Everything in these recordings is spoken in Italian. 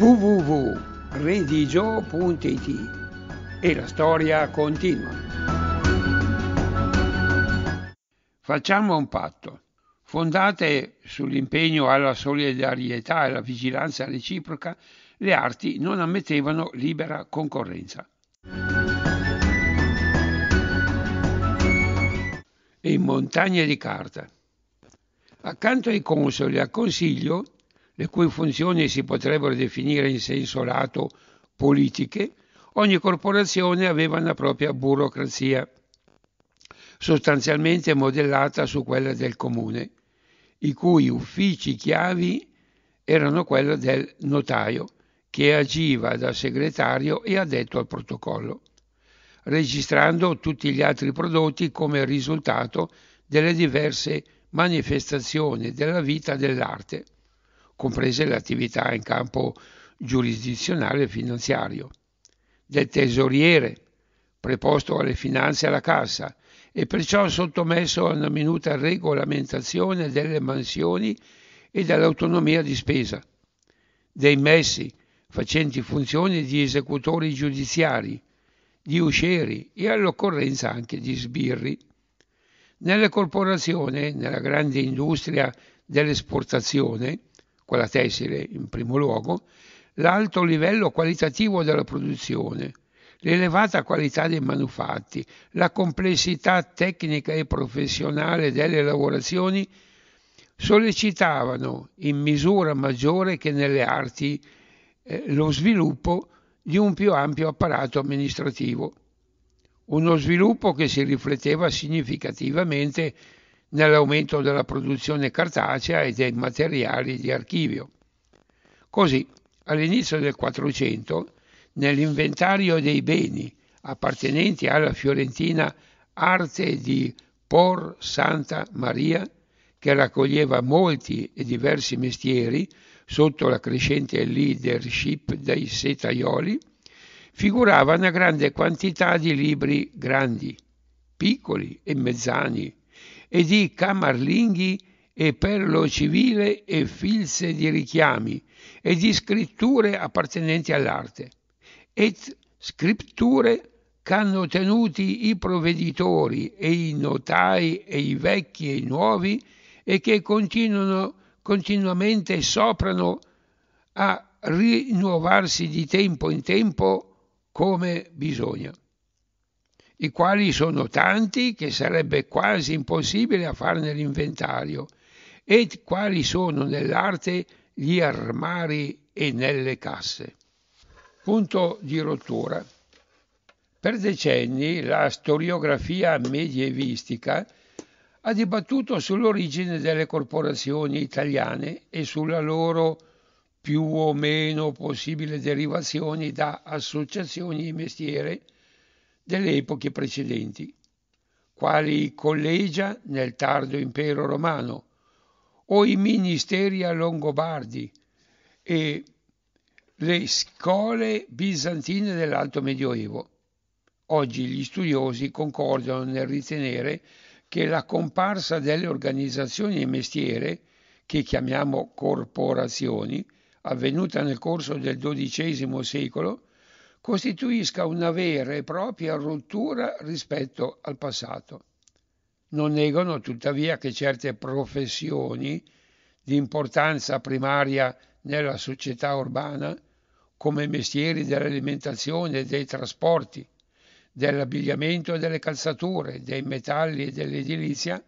www.redigio.it e la storia continua. Facciamo un patto. Fondate sull'impegno alla solidarietà e alla vigilanza reciproca, le arti non ammettevano libera concorrenza. E montagne di carta. Accanto ai consoli e al consiglio le cui funzioni si potrebbero definire in senso lato politiche, ogni corporazione aveva una propria burocrazia, sostanzialmente modellata su quella del comune, i cui uffici chiavi erano quella del notaio, che agiva da segretario e addetto al protocollo, registrando tutti gli altri prodotti come risultato delle diverse manifestazioni della vita dell'arte comprese le attività in campo giurisdizionale e finanziario, del tesoriere, preposto alle finanze e alla cassa, e perciò sottomesso a una minuta regolamentazione delle mansioni e dell'autonomia di spesa, dei messi, facenti funzioni di esecutori giudiziari, di uscieri e all'occorrenza anche di sbirri. Nelle corporazioni, nella grande industria dell'esportazione, quella tessile in primo luogo, l'alto livello qualitativo della produzione, l'elevata qualità dei manufatti, la complessità tecnica e professionale delle lavorazioni sollecitavano in misura maggiore che nelle arti eh, lo sviluppo di un più ampio apparato amministrativo, uno sviluppo che si rifletteva significativamente nell'aumento della produzione cartacea e dei materiali di archivio. Così, all'inizio del 400, nell'inventario dei beni appartenenti alla fiorentina arte di Por Santa Maria, che raccoglieva molti e diversi mestieri sotto la crescente leadership dei setaioli, figurava una grande quantità di libri grandi, piccoli e mezzani, e di camarlinghi e per lo civile e filze di richiami e di scritture appartenenti all'arte, et scritture c'hanno tenuti i provveditori e i notai e i vecchi e i nuovi e che continuano continuamente soprano a rinnovarsi di tempo in tempo come bisogna i quali sono tanti che sarebbe quasi impossibile a farne l'inventario, e quali sono nell'arte gli armari e nelle casse. Punto di rottura. Per decenni la storiografia medievistica ha dibattuto sull'origine delle corporazioni italiane e sulla loro più o meno possibile derivazione da associazioni di mestiere delle epoche precedenti, quali i collegia nel tardo impero romano o i ministeria longobardi e le scuole bizantine dell'Alto Medioevo. Oggi gli studiosi concordano nel ritenere che la comparsa delle organizzazioni e mestiere, che chiamiamo corporazioni, avvenuta nel corso del XII secolo, costituisca una vera e propria rottura rispetto al passato. Non negano tuttavia che certe professioni di importanza primaria nella società urbana, come i mestieri dell'alimentazione e dei trasporti, dell'abbigliamento e delle calzature, dei metalli e dell'edilizia,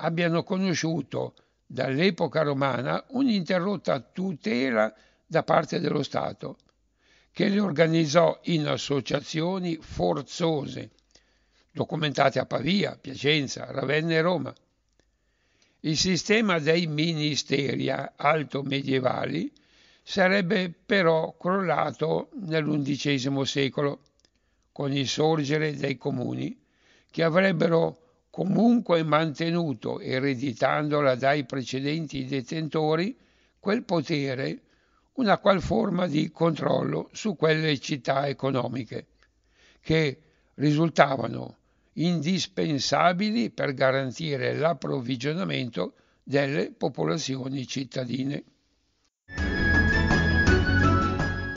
abbiano conosciuto dall'epoca romana un'interrotta tutela da parte dello Stato che le organizzò in associazioni forzose, documentate a Pavia, Piacenza, Ravenna e Roma. Il sistema dei ministeri alto medievali sarebbe però crollato nell'undicesimo secolo, con il sorgere dei comuni, che avrebbero comunque mantenuto, ereditandola dai precedenti detentori, quel potere una qual forma di controllo su quelle città economiche, che risultavano indispensabili per garantire l'approvvigionamento delle popolazioni cittadine.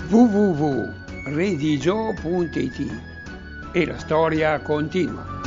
www.redigio.it e la storia continua.